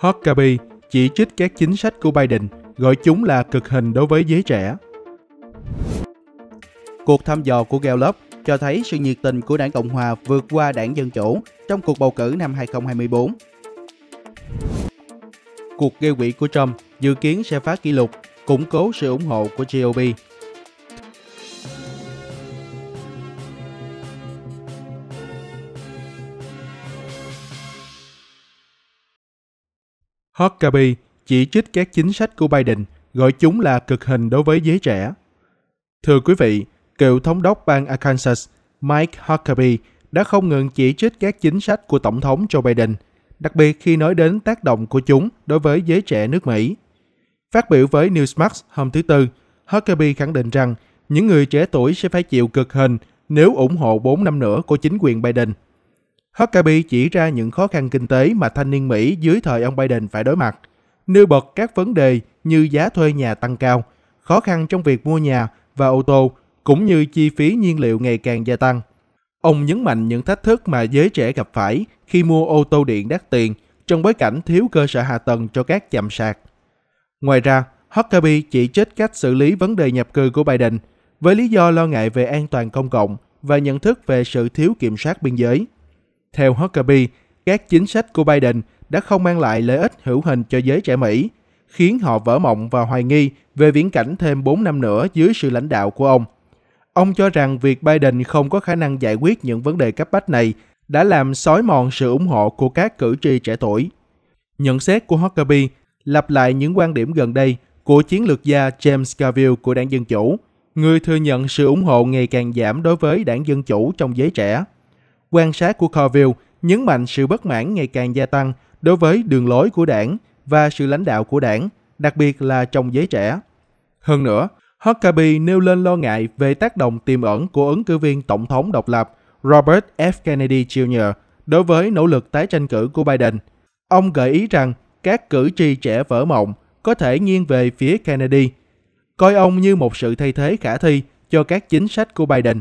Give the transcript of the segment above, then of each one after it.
Huckabee chỉ trích các chính sách của Biden, gọi chúng là cực hình đối với giới trẻ. Cuộc thăm dò của Gallup cho thấy sự nhiệt tình của đảng Cộng Hòa vượt qua đảng Dân Chủ trong cuộc bầu cử năm 2024. Cuộc gây quỹ của Trump dự kiến sẽ phá kỷ lục, củng cố sự ủng hộ của GOP Huckabee chỉ trích các chính sách của Biden, gọi chúng là cực hình đối với giới trẻ. Thưa quý vị, cựu thống đốc bang Arkansas Mike Huckabee đã không ngừng chỉ trích các chính sách của Tổng thống Joe Biden, đặc biệt khi nói đến tác động của chúng đối với giới trẻ nước Mỹ. Phát biểu với Newsmax hôm thứ Tư, Huckabee khẳng định rằng những người trẻ tuổi sẽ phải chịu cực hình nếu ủng hộ 4 năm nữa của chính quyền Biden – Huckabee chỉ ra những khó khăn kinh tế mà thanh niên Mỹ dưới thời ông Biden phải đối mặt, nêu bật các vấn đề như giá thuê nhà tăng cao, khó khăn trong việc mua nhà và ô tô, cũng như chi phí nhiên liệu ngày càng gia tăng. Ông nhấn mạnh những thách thức mà giới trẻ gặp phải khi mua ô tô điện đắt tiền trong bối cảnh thiếu cơ sở hạ tầng cho các chạm sạc. Ngoài ra, Huckabee chỉ trích cách xử lý vấn đề nhập cư của Biden với lý do lo ngại về an toàn công cộng và nhận thức về sự thiếu kiểm soát biên giới. Theo Huckabee, các chính sách của Biden đã không mang lại lợi ích hữu hình cho giới trẻ Mỹ, khiến họ vỡ mộng và hoài nghi về viễn cảnh thêm 4 năm nữa dưới sự lãnh đạo của ông. Ông cho rằng việc Biden không có khả năng giải quyết những vấn đề cấp bách này đã làm xói mòn sự ủng hộ của các cử tri trẻ tuổi. Nhận xét của Huckabee lặp lại những quan điểm gần đây của chiến lược gia James Carville của đảng Dân Chủ, người thừa nhận sự ủng hộ ngày càng giảm đối với đảng Dân Chủ trong giới trẻ quan sát của Corville nhấn mạnh sự bất mãn ngày càng gia tăng đối với đường lối của đảng và sự lãnh đạo của đảng, đặc biệt là trong giới trẻ. Hơn nữa, Huckabee nêu lên lo ngại về tác động tiềm ẩn của ứng cử viên tổng thống độc lập Robert F. Kennedy Jr. đối với nỗ lực tái tranh cử của Biden. Ông gợi ý rằng các cử tri trẻ vỡ mộng có thể nghiêng về phía Kennedy, coi ông như một sự thay thế khả thi cho các chính sách của Biden.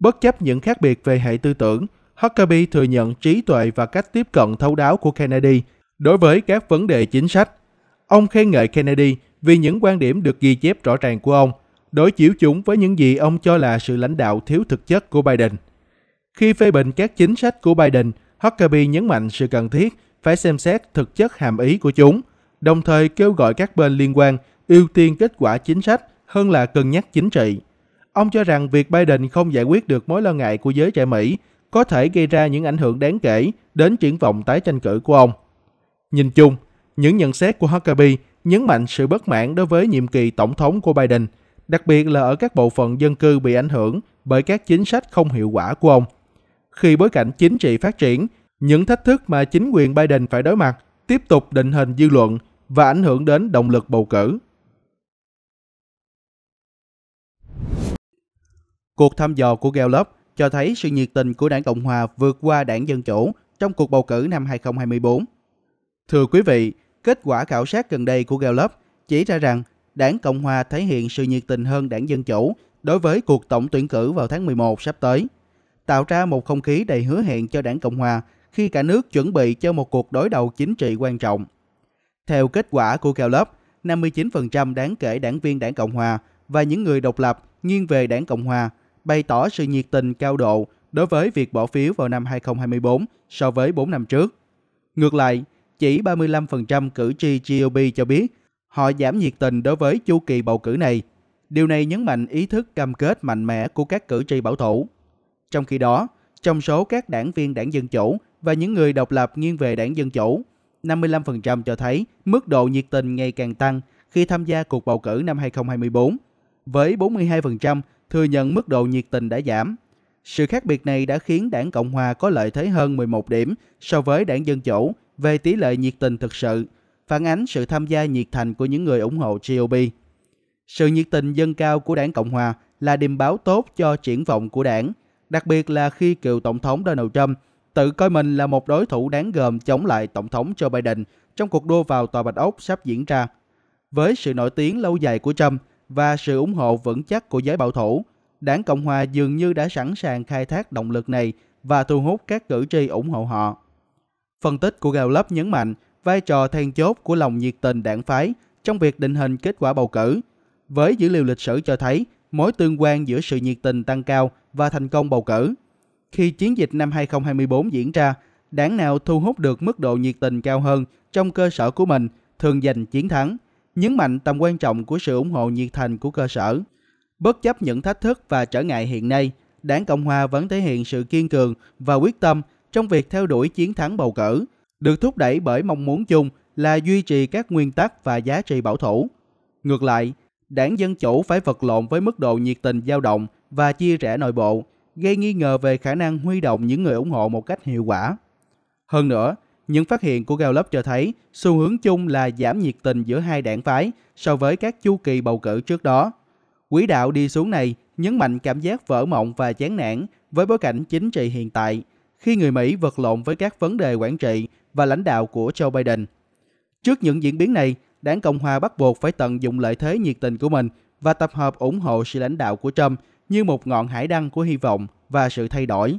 Bất chấp những khác biệt về hệ tư tưởng, Huckabee thừa nhận trí tuệ và cách tiếp cận thấu đáo của Kennedy đối với các vấn đề chính sách. Ông khen ngợi Kennedy vì những quan điểm được ghi chép rõ ràng của ông, đối chiếu chúng với những gì ông cho là sự lãnh đạo thiếu thực chất của Biden. Khi phê bình các chính sách của Biden, Huckabee nhấn mạnh sự cần thiết phải xem xét thực chất hàm ý của chúng, đồng thời kêu gọi các bên liên quan ưu tiên kết quả chính sách hơn là cân nhắc chính trị. Ông cho rằng việc Biden không giải quyết được mối lo ngại của giới trẻ Mỹ có thể gây ra những ảnh hưởng đáng kể đến triển vọng tái tranh cử của ông. Nhìn chung, những nhận xét của Huckabee nhấn mạnh sự bất mãn đối với nhiệm kỳ tổng thống của Biden, đặc biệt là ở các bộ phận dân cư bị ảnh hưởng bởi các chính sách không hiệu quả của ông. Khi bối cảnh chính trị phát triển, những thách thức mà chính quyền Biden phải đối mặt tiếp tục định hình dư luận và ảnh hưởng đến động lực bầu cử. Cuộc thăm dò của Gallup cho thấy sự nhiệt tình của đảng Cộng hòa vượt qua đảng Dân Chủ trong cuộc bầu cử năm 2024. Thưa quý vị, kết quả khảo sát gần đây của Gallup chỉ ra rằng đảng Cộng hòa thể hiện sự nhiệt tình hơn đảng Dân Chủ đối với cuộc tổng tuyển cử vào tháng 11 sắp tới, tạo ra một không khí đầy hứa hẹn cho đảng Cộng hòa khi cả nước chuẩn bị cho một cuộc đối đầu chính trị quan trọng. Theo kết quả của Gallup, 59% đáng kể đảng viên đảng Cộng hòa và những người độc lập nghiêng về đảng Cộng hòa bày tỏ sự nhiệt tình cao độ đối với việc bỏ phiếu vào năm 2024 so với 4 năm trước. Ngược lại, chỉ 35% cử tri GOP cho biết họ giảm nhiệt tình đối với chu kỳ bầu cử này. Điều này nhấn mạnh ý thức cam kết mạnh mẽ của các cử tri bảo thủ. Trong khi đó, trong số các đảng viên đảng Dân Chủ và những người độc lập nghiêng về đảng Dân Chủ, 55% cho thấy mức độ nhiệt tình ngày càng tăng khi tham gia cuộc bầu cử năm 2024, với 42% thừa nhận mức độ nhiệt tình đã giảm. Sự khác biệt này đã khiến đảng Cộng Hòa có lợi thế hơn 11 điểm so với đảng Dân Chủ về tỷ lệ nhiệt tình thực sự, phản ánh sự tham gia nhiệt thành của những người ủng hộ GOP. Sự nhiệt tình dân cao của đảng Cộng Hòa là điềm báo tốt cho triển vọng của đảng, đặc biệt là khi cựu Tổng thống Donald Trump tự coi mình là một đối thủ đáng gờm chống lại Tổng thống Joe Biden trong cuộc đua vào Tòa Bạch Ốc sắp diễn ra. Với sự nổi tiếng lâu dài của Trump, và sự ủng hộ vững chắc của giới bảo thủ, Đảng Cộng hòa dường như đã sẵn sàng khai thác động lực này và thu hút các cử tri ủng hộ họ. Phân tích của Gallup nhấn mạnh vai trò then chốt của lòng nhiệt tình đảng phái trong việc định hình kết quả bầu cử. Với dữ liệu lịch sử cho thấy mối tương quan giữa sự nhiệt tình tăng cao và thành công bầu cử. Khi chiến dịch năm 2024 diễn ra, đảng nào thu hút được mức độ nhiệt tình cao hơn trong cơ sở của mình thường giành chiến thắng – nhấn mạnh tầm quan trọng của sự ủng hộ nhiệt thành của cơ sở. Bất chấp những thách thức và trở ngại hiện nay, Đảng Cộng hòa vẫn thể hiện sự kiên cường và quyết tâm trong việc theo đuổi chiến thắng bầu cử, được thúc đẩy bởi mong muốn chung là duy trì các nguyên tắc và giá trị bảo thủ. Ngược lại, Đảng Dân Chủ phải vật lộn với mức độ nhiệt tình dao động và chia rẽ nội bộ, gây nghi ngờ về khả năng huy động những người ủng hộ một cách hiệu quả. Hơn nữa, những phát hiện của Gallup cho thấy xu hướng chung là giảm nhiệt tình giữa hai đảng phái so với các chu kỳ bầu cử trước đó. Quỹ đạo đi xuống này nhấn mạnh cảm giác vỡ mộng và chán nản với bối cảnh chính trị hiện tại, khi người Mỹ vật lộn với các vấn đề quản trị và lãnh đạo của Joe Biden. Trước những diễn biến này, đảng Cộng hòa bắt buộc phải tận dụng lợi thế nhiệt tình của mình và tập hợp ủng hộ sự lãnh đạo của Trump như một ngọn hải đăng của hy vọng và sự thay đổi.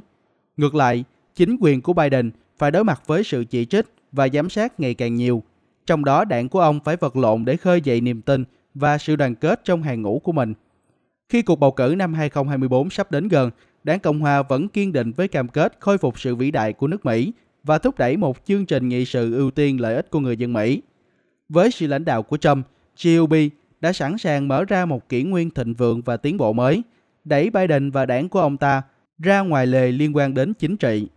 Ngược lại, chính quyền của Biden phải đối mặt với sự chỉ trích và giám sát ngày càng nhiều. Trong đó đảng của ông phải vật lộn để khơi dậy niềm tin và sự đoàn kết trong hàng ngũ của mình. Khi cuộc bầu cử năm 2024 sắp đến gần, đảng Cộng Hòa vẫn kiên định với cam kết khôi phục sự vĩ đại của nước Mỹ và thúc đẩy một chương trình nghị sự ưu tiên lợi ích của người dân Mỹ. Với sự lãnh đạo của Trump, GOP đã sẵn sàng mở ra một kỷ nguyên thịnh vượng và tiến bộ mới, đẩy Biden và đảng của ông ta ra ngoài lề liên quan đến chính trị.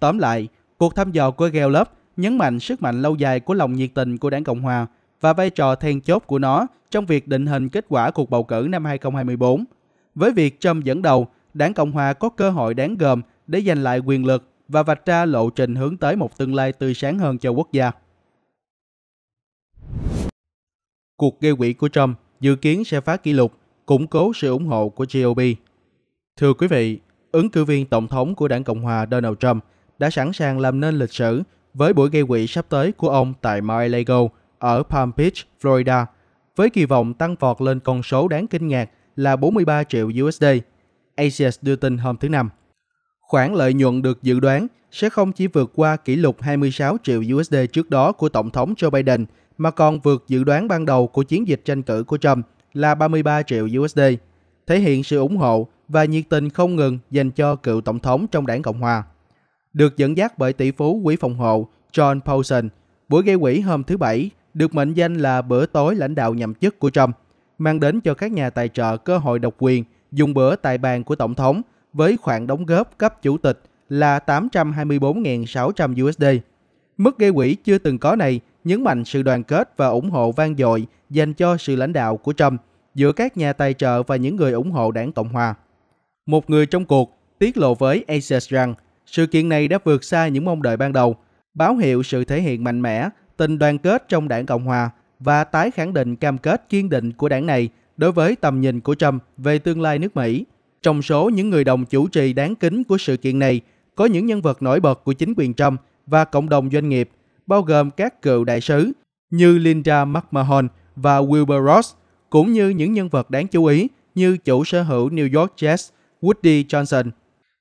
Tóm lại, Cuộc thăm dò của Gallup nhấn mạnh sức mạnh lâu dài của lòng nhiệt tình của đảng Cộng Hòa và vai trò then chốt của nó trong việc định hình kết quả cuộc bầu cử năm 2024. Với việc Trump dẫn đầu, đảng Cộng Hòa có cơ hội đáng gờm để giành lại quyền lực và vạch ra lộ trình hướng tới một tương lai tươi sáng hơn cho quốc gia. Cuộc gây quỹ của Trump dự kiến sẽ phá kỷ lục, củng cố sự ủng hộ của GOP. Thưa quý vị, ứng cử viên tổng thống của đảng Cộng Hòa Donald Trump – đã sẵn sàng làm nên lịch sử với buổi gây quỹ sắp tới của ông tại Mar-a-Lago ở Palm Beach, Florida, với kỳ vọng tăng vọt lên con số đáng kinh ngạc là 43 triệu USD. ACS đưa tin hôm thứ Năm. Khoản lợi nhuận được dự đoán sẽ không chỉ vượt qua kỷ lục 26 triệu USD trước đó của Tổng thống Joe Biden, mà còn vượt dự đoán ban đầu của chiến dịch tranh cử của Trump là 33 triệu USD, thể hiện sự ủng hộ và nhiệt tình không ngừng dành cho cựu tổng thống trong đảng Cộng hòa được dẫn dắt bởi tỷ phú quỹ phòng hộ John Paulson. Buổi gây quỹ hôm thứ Bảy được mệnh danh là bữa tối lãnh đạo nhậm chức của Trump, mang đến cho các nhà tài trợ cơ hội độc quyền dùng bữa tại bàn của Tổng thống với khoản đóng góp cấp chủ tịch là 824.600 USD. Mức gây quỹ chưa từng có này nhấn mạnh sự đoàn kết và ủng hộ vang dội dành cho sự lãnh đạo của Trump giữa các nhà tài trợ và những người ủng hộ đảng Cộng Hòa. Một người trong cuộc tiết lộ với Asus rằng sự kiện này đã vượt xa những mong đợi ban đầu, báo hiệu sự thể hiện mạnh mẽ, tình đoàn kết trong đảng Cộng Hòa và tái khẳng định cam kết kiên định của đảng này đối với tầm nhìn của Trump về tương lai nước Mỹ. Trong số những người đồng chủ trì đáng kính của sự kiện này có những nhân vật nổi bật của chính quyền Trump và cộng đồng doanh nghiệp, bao gồm các cựu đại sứ như Linda McMahon và Wilbur Ross, cũng như những nhân vật đáng chú ý như chủ sở hữu New York Jets Woody Johnson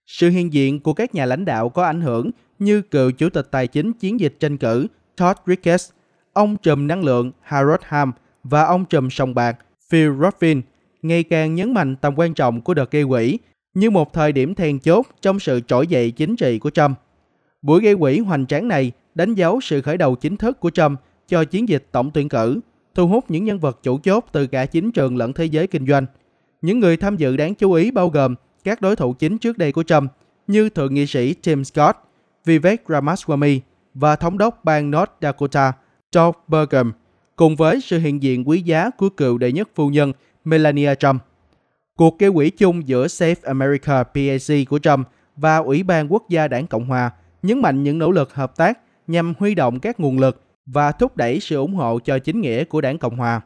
sự hiện diện của các nhà lãnh đạo có ảnh hưởng như cựu chủ tịch tài chính chiến dịch tranh cử Todd Ricketts, ông trùm năng lượng Harold Ham và ông trùm sòng bạc Phil Ruffin ngày càng nhấn mạnh tầm quan trọng của đợt gây quỹ như một thời điểm then chốt trong sự trỗi dậy chính trị của Trump. Buổi gây quỹ hoành tráng này đánh dấu sự khởi đầu chính thức của Trump cho chiến dịch tổng tuyển cử, thu hút những nhân vật chủ chốt từ cả chính trường lẫn thế giới kinh doanh. Những người tham dự đáng chú ý bao gồm các đối thủ chính trước đây của Trump như Thượng nghị sĩ Tim Scott, Vivek Ramaswamy và Thống đốc bang North Dakota Joe Burgum, cùng với sự hiện diện quý giá của cựu đệ nhất phu nhân Melania Trump. Cuộc kêu quỹ chung giữa Safe America PAC của Trump và Ủy ban Quốc gia đảng Cộng Hòa nhấn mạnh những nỗ lực hợp tác nhằm huy động các nguồn lực và thúc đẩy sự ủng hộ cho chính nghĩa của đảng Cộng Hòa.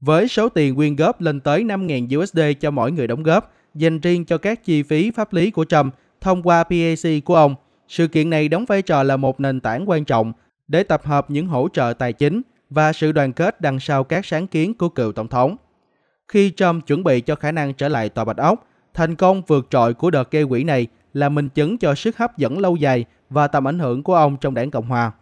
Với số tiền quyên góp lên tới 5.000 USD cho mỗi người đóng góp, dành riêng cho các chi phí pháp lý của Trump thông qua PAC của ông. Sự kiện này đóng vai trò là một nền tảng quan trọng để tập hợp những hỗ trợ tài chính và sự đoàn kết đằng sau các sáng kiến của cựu tổng thống. Khi Trump chuẩn bị cho khả năng trở lại Tòa Bạch Ốc, thành công vượt trội của đợt gây quỹ này là minh chứng cho sức hấp dẫn lâu dài và tầm ảnh hưởng của ông trong đảng Cộng Hòa.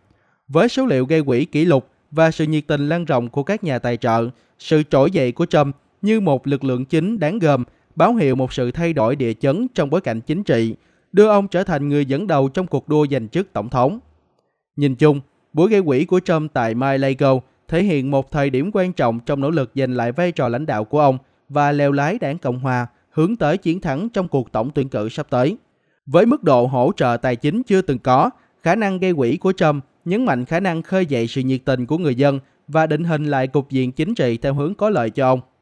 Với số liệu gây quỹ kỷ lục và sự nhiệt tình lan rộng của các nhà tài trợ, sự trỗi dậy của Trump như một lực lượng chính đáng gồm báo hiệu một sự thay đổi địa chấn trong bối cảnh chính trị, đưa ông trở thành người dẫn đầu trong cuộc đua giành chức tổng thống. Nhìn chung, buổi gây quỹ của Trump tại Mar-a-Lago thể hiện một thời điểm quan trọng trong nỗ lực giành lại vai trò lãnh đạo của ông và leo lái đảng Cộng Hòa hướng tới chiến thắng trong cuộc tổng tuyển cử sắp tới. Với mức độ hỗ trợ tài chính chưa từng có, khả năng gây quỹ của Trump nhấn mạnh khả năng khơi dậy sự nhiệt tình của người dân và định hình lại cục diện chính trị theo hướng có lợi cho ông.